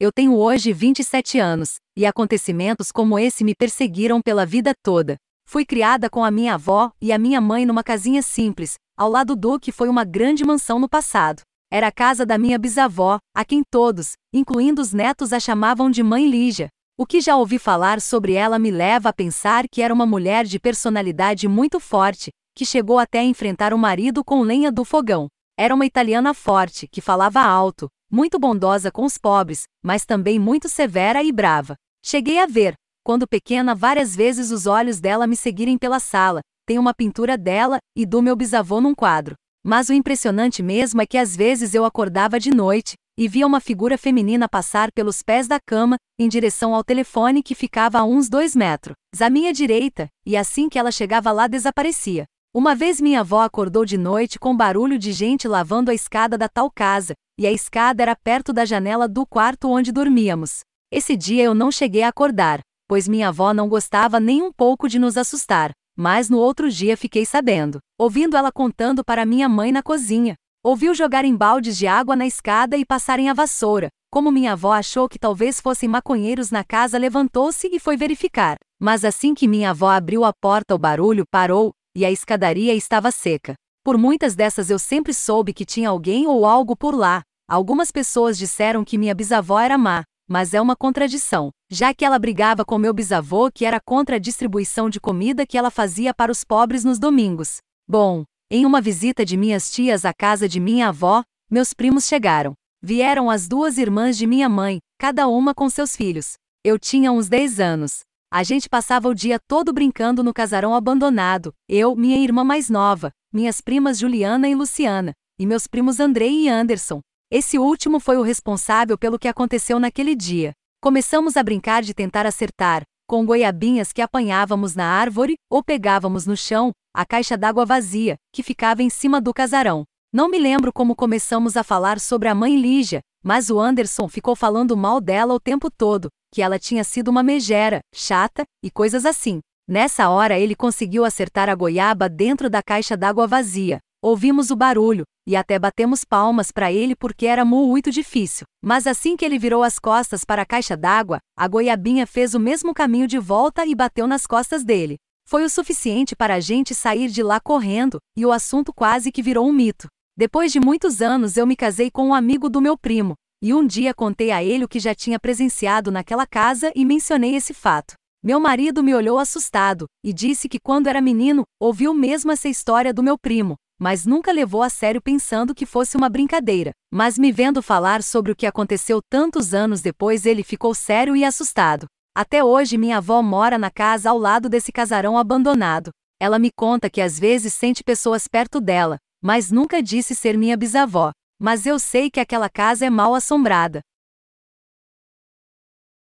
Eu tenho hoje 27 anos, e acontecimentos como esse me perseguiram pela vida toda. Fui criada com a minha avó e a minha mãe numa casinha simples, ao lado do que foi uma grande mansão no passado. Era a casa da minha bisavó, a quem todos, incluindo os netos, a chamavam de Mãe Lígia. O que já ouvi falar sobre ela me leva a pensar que era uma mulher de personalidade muito forte, que chegou até a enfrentar o marido com lenha do fogão. Era uma italiana forte, que falava alto, muito bondosa com os pobres, mas também muito severa e brava. Cheguei a ver, quando pequena, várias vezes os olhos dela me seguirem pela sala. Tem uma pintura dela e do meu bisavô num quadro. Mas o impressionante mesmo é que às vezes eu acordava de noite e via uma figura feminina passar pelos pés da cama, em direção ao telefone que ficava a uns dois metros à minha direita, e assim que ela chegava lá desaparecia. Uma vez minha avó acordou de noite com barulho de gente lavando a escada da tal casa, e a escada era perto da janela do quarto onde dormíamos. Esse dia eu não cheguei a acordar, pois minha avó não gostava nem um pouco de nos assustar, mas no outro dia fiquei sabendo, ouvindo ela contando para minha mãe na cozinha. Ouviu jogarem baldes de água na escada e passarem a vassoura. Como minha avó achou que talvez fossem maconheiros na casa, levantou-se e foi verificar. Mas assim que minha avó abriu a porta, o barulho parou e a escadaria estava seca. Por muitas dessas eu sempre soube que tinha alguém ou algo por lá. Algumas pessoas disseram que minha bisavó era má, mas é uma contradição, já que ela brigava com meu bisavô que era contra a distribuição de comida que ela fazia para os pobres nos domingos. Bom, em uma visita de minhas tias à casa de minha avó, meus primos chegaram. Vieram as duas irmãs de minha mãe, cada uma com seus filhos. Eu tinha uns 10 anos. A gente passava o dia todo brincando no casarão abandonado, eu, minha irmã mais nova, minhas primas Juliana e Luciana, e meus primos Andrei e Anderson. Esse último foi o responsável pelo que aconteceu naquele dia. Começamos a brincar de tentar acertar, com goiabinhas que apanhávamos na árvore ou pegávamos no chão, a caixa d'água vazia, que ficava em cima do casarão. Não me lembro como começamos a falar sobre a mãe Lígia, mas o Anderson ficou falando mal dela o tempo todo, que ela tinha sido uma megera, chata e coisas assim. Nessa hora ele conseguiu acertar a goiaba dentro da caixa d'água vazia. Ouvimos o barulho e até batemos palmas para ele porque era muito difícil. Mas assim que ele virou as costas para a caixa d'água, a goiabinha fez o mesmo caminho de volta e bateu nas costas dele. Foi o suficiente para a gente sair de lá correndo e o assunto quase que virou um mito. Depois de muitos anos eu me casei com um amigo do meu primo, e um dia contei a ele o que já tinha presenciado naquela casa e mencionei esse fato. Meu marido me olhou assustado e disse que quando era menino, ouviu mesmo essa história do meu primo, mas nunca levou a sério pensando que fosse uma brincadeira. Mas me vendo falar sobre o que aconteceu tantos anos depois, ele ficou sério e assustado. Até hoje, minha avó mora na casa ao lado desse casarão abandonado. Ela me conta que às vezes sente pessoas perto dela, mas nunca disse ser minha bisavó. Mas eu sei que aquela casa é mal assombrada.